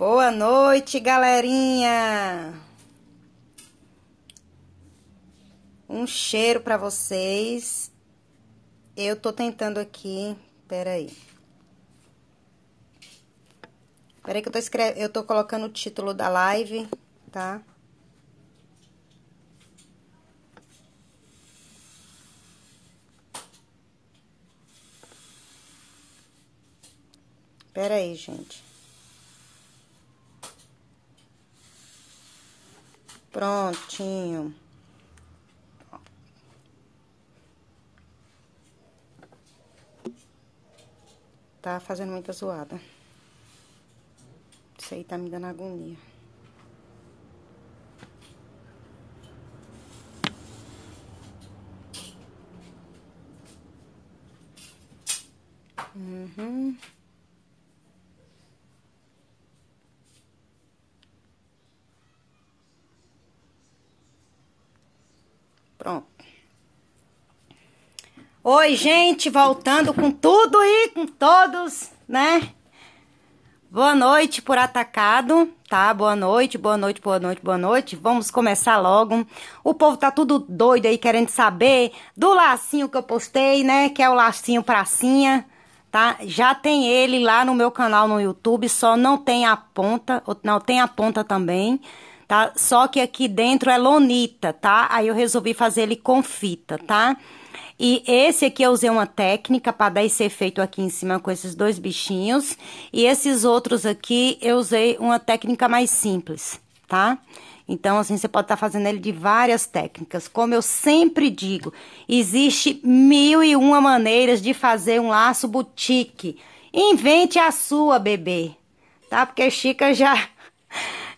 Boa noite, galerinha! Um cheiro para vocês. Eu tô tentando aqui, peraí. Peraí que eu tô escrevendo, eu tô colocando o título da live, tá? Peraí, gente. Prontinho. Tá fazendo muita zoada. Isso aí tá me dando agonia. Mm-hmm. Pronto. Oi, gente, voltando com tudo e com todos, né? Boa noite por atacado, tá? Boa noite, boa noite, boa noite, boa noite. Vamos começar logo. O povo tá tudo doido aí querendo saber do lacinho que eu postei, né? Que é o lacinho pracinha, tá? Já tem ele lá no meu canal no YouTube, só não tem a ponta, não tem a ponta também tá? Só que aqui dentro é lonita, tá? Aí eu resolvi fazer ele com fita, tá? E esse aqui eu usei uma técnica para dar esse efeito aqui em cima com esses dois bichinhos. E esses outros aqui eu usei uma técnica mais simples, tá? Então, assim, você pode estar tá fazendo ele de várias técnicas. Como eu sempre digo, existe mil e uma maneiras de fazer um laço boutique. Invente a sua, bebê, tá? Porque Chica já...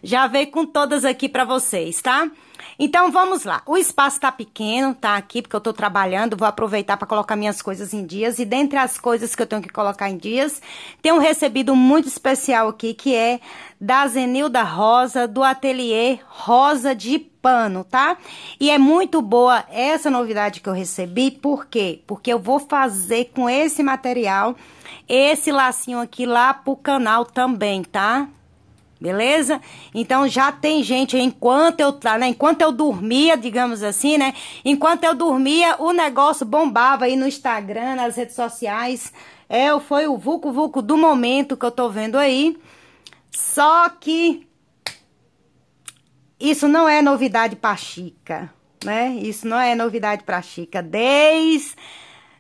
Já veio com todas aqui para vocês, tá? Então vamos lá. O espaço tá pequeno, tá aqui porque eu tô trabalhando, vou aproveitar para colocar minhas coisas em dias e dentre as coisas que eu tenho que colocar em dias, tem um recebido muito especial aqui que é da Zenilda Rosa do ateliê Rosa de Pano, tá? E é muito boa essa novidade que eu recebi, por quê? Porque eu vou fazer com esse material esse lacinho aqui lá pro canal também, tá? beleza? Então já tem gente enquanto eu né, enquanto eu dormia, digamos assim, né? Enquanto eu dormia, o negócio bombava aí no Instagram, nas redes sociais. É, foi o vulco vulco do momento que eu tô vendo aí. Só que isso não é novidade para Chica, né? Isso não é novidade para Chica desde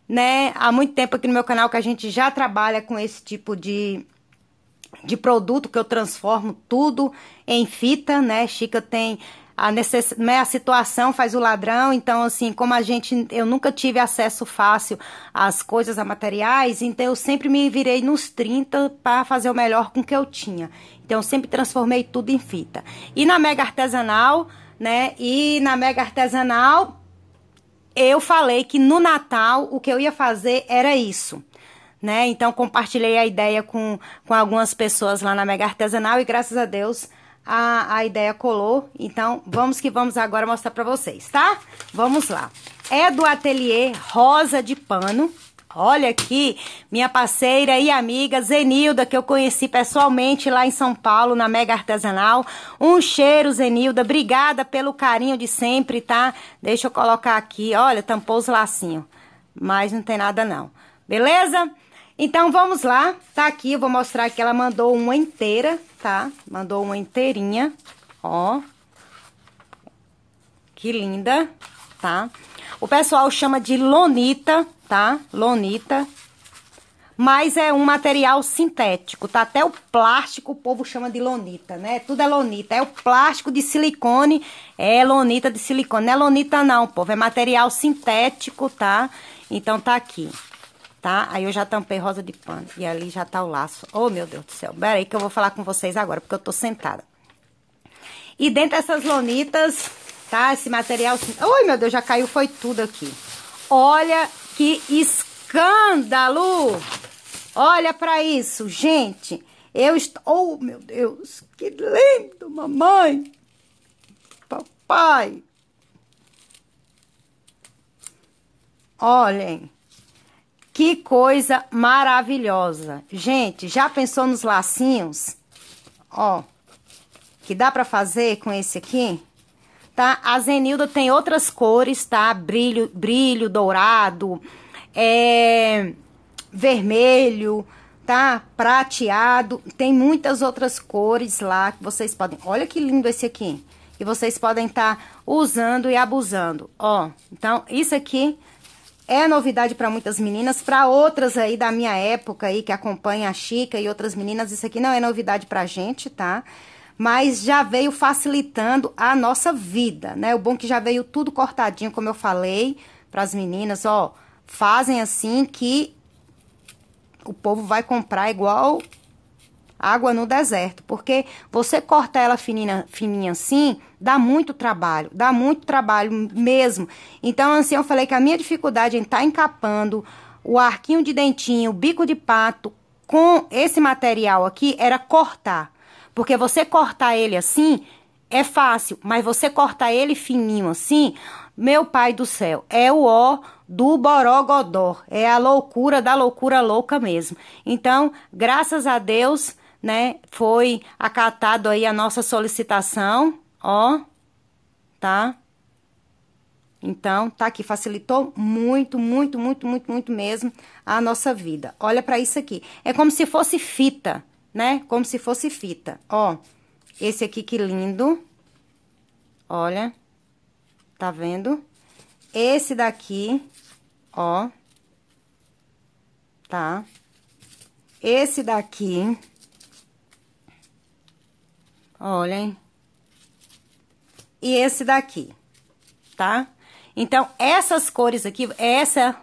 né, há muito tempo aqui no meu canal que a gente já trabalha com esse tipo de de produto que eu transformo tudo em fita, né? Chica tem a, necess... né, a situação faz o ladrão, então assim, como a gente, eu nunca tive acesso fácil às coisas, a materiais, então eu sempre me virei nos 30 para fazer o melhor com o que eu tinha. Então eu sempre transformei tudo em fita. E na Mega Artesanal, né? E na Mega Artesanal eu falei que no Natal o que eu ia fazer era isso né? Então compartilhei a ideia com, com algumas pessoas lá na Mega Artesanal e graças a Deus a, a ideia colou. Então vamos que vamos agora mostrar para vocês, tá? Vamos lá. É do ateliê Rosa de Pano. Olha aqui, minha parceira e amiga Zenilda, que eu conheci pessoalmente lá em São Paulo, na Mega Artesanal. Um cheiro, Zenilda. Obrigada pelo carinho de sempre, tá? Deixa eu colocar aqui. Olha, tampou os lacinhos. Mas não tem nada, não. Beleza? Então, vamos lá. Tá aqui, eu vou mostrar que ela mandou uma inteira, tá? Mandou uma inteirinha, ó. Que linda, tá? O pessoal chama de lonita, tá? Lonita. Mas é um material sintético, tá? Até o plástico o povo chama de lonita, né? Tudo é lonita. É o plástico de silicone, é lonita de silicone. Não é lonita não, povo. É material sintético, tá? Então, tá aqui tá? Aí eu já tampei rosa de pano e ali já tá o laço. Oh, meu Deus do céu. Pera aí que eu vou falar com vocês agora, porque eu tô sentada. E dentro dessas lonitas, tá? Esse material... Oi, meu Deus, já caiu, foi tudo aqui. Olha que escândalo! Olha para isso, gente. Eu estou... Oh, meu Deus, que lindo, mamãe. Papai. Olhem. Que coisa maravilhosa. Gente, já pensou nos lacinhos? Ó, que dá pra fazer com esse aqui? Tá? A Zenilda tem outras cores, tá? Brilho, brilho dourado, é, vermelho, tá? Prateado. Tem muitas outras cores lá que vocês podem... Olha que lindo esse aqui. E vocês podem estar tá usando e abusando. Ó, então isso aqui é novidade para muitas meninas, para outras aí da minha época aí que acompanha a Chica e outras meninas, isso aqui não é novidade para gente, tá? Mas já veio facilitando a nossa vida, né? O bom é que já veio tudo cortadinho, como eu falei para as meninas, ó, fazem assim que o povo vai comprar igual água no deserto, porque você corta ela fininha, fininha assim, dá muito trabalho, dá muito trabalho mesmo. Então, assim, eu falei que a minha dificuldade em estar tá encapando o arquinho de dentinho, o bico de pato com esse material aqui era cortar. Porque você cortar ele assim é fácil, mas você cortar ele fininho assim, meu pai do céu, é o ó do borogodó. É a loucura da loucura louca mesmo. Então, graças a Deus, né? Foi acatado aí a nossa solicitação, ó, tá? Então, tá aqui, facilitou muito, muito, muito, muito, muito mesmo a nossa vida. Olha para isso aqui. É como se fosse fita, né? Como se fosse fita. Ó, esse aqui que lindo. Olha. Tá vendo? Esse daqui, ó. Tá? Esse daqui, Olhem. E esse daqui, tá? Então, essas cores aqui, essa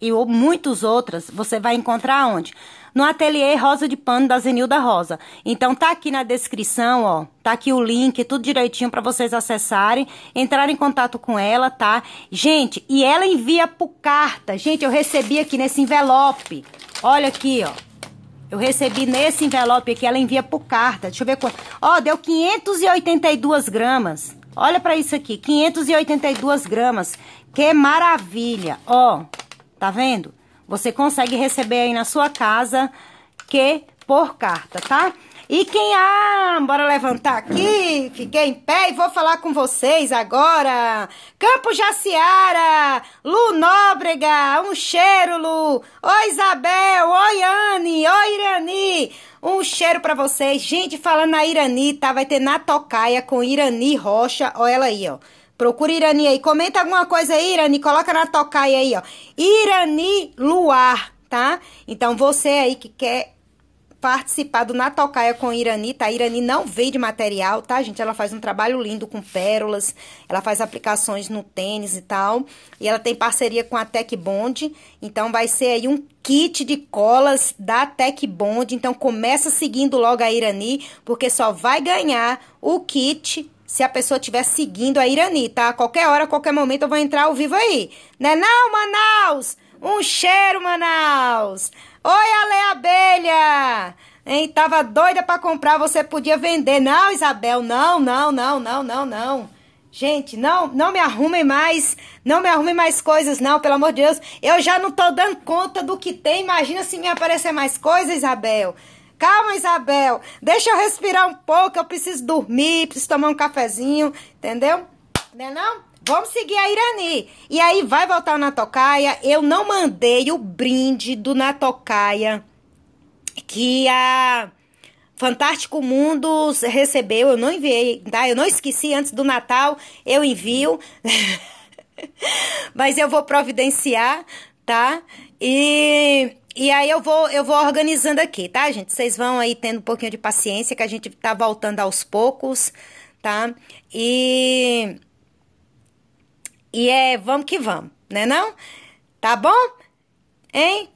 e muitas outras, você vai encontrar onde? No ateliê Rosa de Pano da Zenilda Rosa. Então, tá aqui na descrição, ó, tá aqui o link, tudo direitinho para vocês acessarem, entrarem em contato com ela, tá? Gente, e ela envia por carta. Gente, eu recebi aqui nesse envelope. Olha aqui, ó. Eu recebi nesse envelope aqui, ela envia por carta. Deixa eu ver quanto. Ó, oh, deu 582 gramas. Olha para isso aqui, 582 gramas. Que maravilha! Ó, tá vendo? Você consegue receber aí na sua casa que por carta, tá? E quem ah, bora levantar aqui, fiquei em pé e vou falar com vocês agora. Campo Jaciara, Lu Nóbrega, um cheiro, Lu. Oi, Isabel, oi, Anne, oi, Irani. Um cheiro para vocês. Gente, falando na Irani, tá? Vai ter na tocaia com Irani Rocha. Olha ela aí, ó. Procura Irani aí. Comenta alguma coisa aí, Irani. Coloca na tocaia aí, ó. Irani Luar, tá? Então você aí que quer participar do Na Tocaia com a Irani, tá? A Irani não vende material, tá, gente? Ela faz um trabalho lindo com pérolas, ela faz aplicações no tênis e tal. E ela tem parceria com a Tech Bond, então vai ser aí um kit de colas da Tech Bond. Então começa seguindo logo a Irani, porque só vai ganhar o kit se a pessoa estiver seguindo a Irani, tá? Qualquer hora, qualquer momento eu vou entrar ao vivo aí. Né não, Manaus? Um cheiro, Manaus! Oi, Ale Abelha! Hein? Tava doida para comprar, você podia vender. Não, Isabel, não, não, não, não, não, não. Gente, não, não me arrumem mais, não me arrumem mais coisas, não, pelo amor de Deus. Eu já não tô dando conta do que tem. Imagina se me aparecer mais coisa, Isabel. Calma, Isabel. Deixa eu respirar um pouco, eu preciso dormir, preciso tomar um cafezinho, entendeu? Né não? Vamos seguir a Irani. E aí vai voltar o Natocaia. Eu não mandei o brinde do Natocaia que a Fantástico Mundos recebeu, eu não enviei, tá? Eu não esqueci antes do Natal, eu envio. Mas eu vou providenciar, tá? E e aí eu vou eu vou organizando aqui, tá, gente? Vocês vão aí tendo um pouquinho de paciência que a gente tá voltando aos poucos, tá? E e é, vamos que vamos, né não? Tá bom? Hein?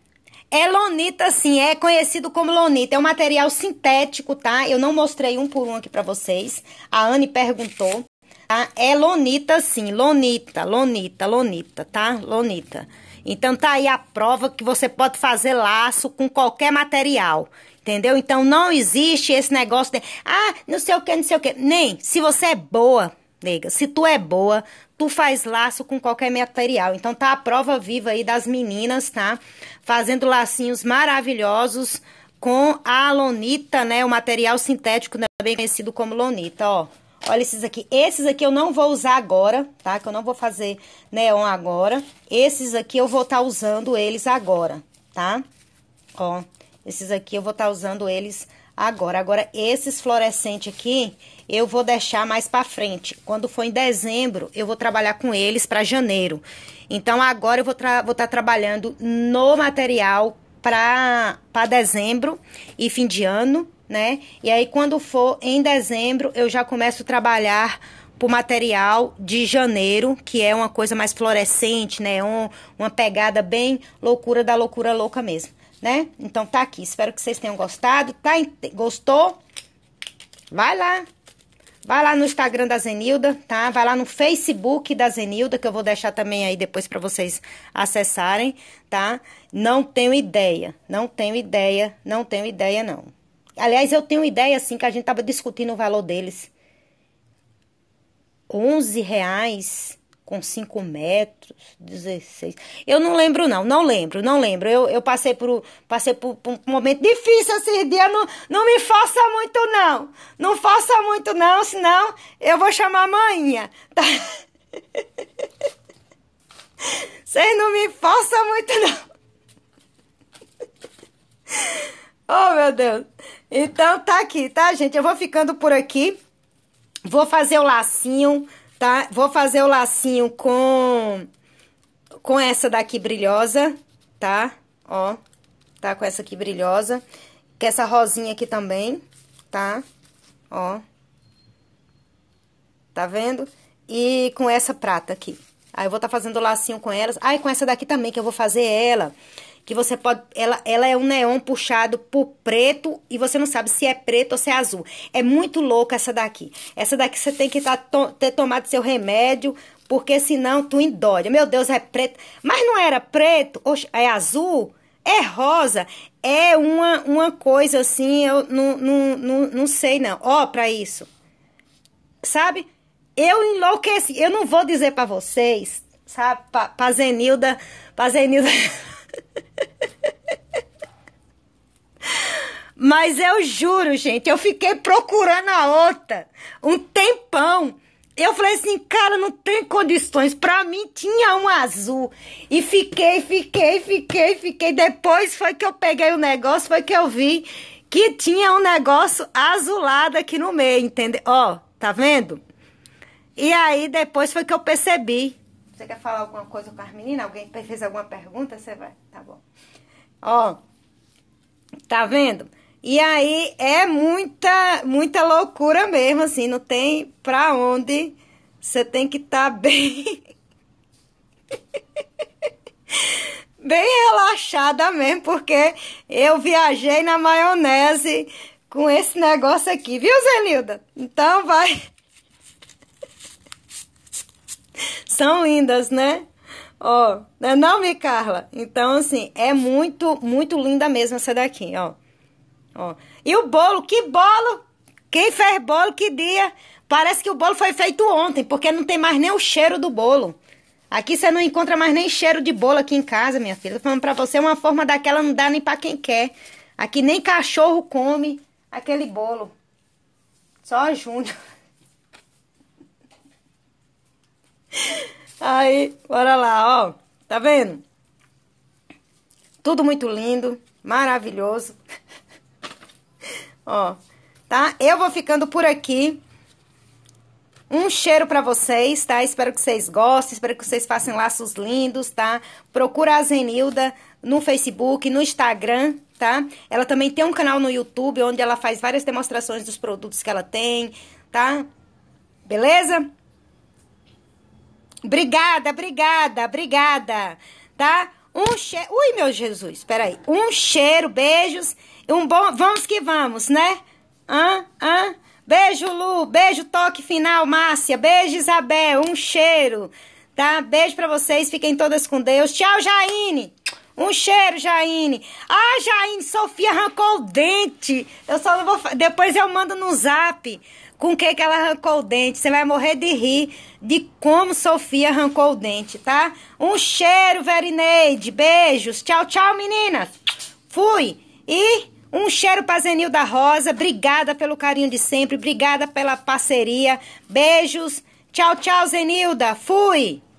É lonita, sim, é conhecido como lonita. É um material sintético, tá? Eu não mostrei um por um aqui para vocês. A Anne perguntou. Tá? É lonita, sim. Lonita, lonita, lonita, tá? Lonita. Então tá aí a prova que você pode fazer laço com qualquer material. Entendeu? Então não existe esse negócio de ah, não sei o que, não sei o que. Nem se você é boa nega. Se tu é boa, tu faz laço com qualquer material. Então tá a prova viva aí das meninas, tá? Fazendo lacinhos maravilhosos com a lonita, né? O material sintético também né? conhecido como lonita, ó. Olha esses aqui. Esses aqui eu não vou usar agora, tá? Que eu não vou fazer neon agora. Esses aqui eu vou estar tá usando eles agora, tá? Ó, esses aqui eu vou estar tá usando eles agora. Agora, esses fluorescente aqui, eu vou deixar mais para frente. Quando for em dezembro, eu vou trabalhar com eles para janeiro. Então agora eu vou estar tá trabalhando no material para dezembro e fim de ano, né? E aí quando for em dezembro, eu já começo a trabalhar o material de janeiro, que é uma coisa mais fluorescente, né? Um, uma pegada bem loucura da loucura louca mesmo, né? Então tá aqui. Espero que vocês tenham gostado. Tá? Gostou? Vai lá! Vai lá no Instagram da Zenilda, tá? Vai lá no Facebook da Zenilda, que eu vou deixar também aí depois para vocês acessarem, tá? Não tenho ideia, não tenho ideia, não tenho ideia não. Aliás, eu tenho ideia assim que a gente tava discutindo o valor deles. 11 reais com 5 metros, 16. Eu não lembro, não, não lembro, não lembro. Eu, eu passei, por, passei por, por um momento difícil esses assim, dias. Não, não me faça muito, não. Não faça muito, não, senão eu vou chamar a manhinha. Tá? Vocês não me força muito, não. Oh, meu Deus. Então tá aqui, tá, gente? Eu vou ficando por aqui. Vou fazer o lacinho tá? Vou fazer o lacinho com com essa daqui brilhosa, tá? Ó, tá com essa aqui brilhosa, com essa rosinha aqui também, tá? Ó. Tá vendo? E com essa prata aqui. Aí eu vou estar tá fazendo o lacinho com elas. ai ah, com essa daqui também que eu vou fazer ela que você pode. Ela, ela é um neon puxado por preto e você não sabe se é preto ou se é azul. É muito louca essa daqui. Essa daqui você tem que tá, to, ter tomado seu remédio, porque senão tu endóia. Meu Deus, é preto. Mas não era preto? Oxe, é azul? É rosa? É uma, uma coisa assim, eu não, não, não, não sei não. Ó, oh, pra isso. Sabe? Eu enlouqueci. Eu não vou dizer para vocês, sabe? Pra, pra Zenilda. Pra Zenilda. Mas eu juro, gente, eu fiquei procurando a outra um tempão. Eu falei assim, cara, não tem condições. Pra mim tinha um azul. E fiquei, fiquei, fiquei, fiquei. Depois foi que eu peguei o negócio, foi que eu vi que tinha um negócio azulado aqui no meio, entendeu? Ó, tá vendo? E aí depois foi que eu percebi. Você quer falar alguma coisa com as meninas? Alguém fez alguma pergunta? Você vai? Tá bom. Ó, tá vendo? E aí é muita, muita loucura mesmo, assim, não tem pra onde. Você tem que estar tá bem. bem relaxada mesmo, porque eu viajei na maionese com esse negócio aqui, viu, Zenilda? Então vai. São lindas, né? Ó, não é não, minha Carla? Então, assim, é muito, muito linda mesmo essa daqui, ó. Ó. E o bolo, que bolo? Quem fez bolo, que dia? Parece que o bolo foi feito ontem, porque não tem mais nem o cheiro do bolo. Aqui você não encontra mais nem cheiro de bolo aqui em casa, minha filha. Tô falando pra você, é uma forma daquela não dá nem pra quem quer. Aqui nem cachorro come aquele bolo. Só Júnior. Aí, bora lá, ó. Tá vendo? Tudo muito lindo, maravilhoso. Ó, tá? Eu vou ficando por aqui. Um cheiro para vocês, tá? Espero que vocês gostem, espero que vocês façam laços lindos, tá? Procura a Zenilda no Facebook, no Instagram, tá? Ela também tem um canal no YouTube onde ela faz várias demonstrações dos produtos que ela tem, tá? Beleza? Obrigada, obrigada, obrigada, tá? Um cheiro. Ui, meu Jesus, peraí. Um cheiro, beijos. Um bom. Vamos que vamos, né? Hã? Hã? Beijo, Lu. Beijo, toque final, Márcia. Beijo, Isabel. Um cheiro. Tá? Beijo para vocês. Fiquem todas com Deus. Tchau, Jaine. Um cheiro, Jaine. Ah, Jaine, Sofia arrancou o dente. Eu só não vou. Depois eu mando no zap com o que, que ela arrancou o dente. Você vai morrer de rir de como Sofia arrancou o dente, tá? Um cheiro, Verineide. Beijos. Tchau, tchau, meninas. Fui. E um cheiro pra Zenilda Rosa. Obrigada pelo carinho de sempre. Obrigada pela parceria. Beijos. Tchau, tchau, Zenilda. Fui.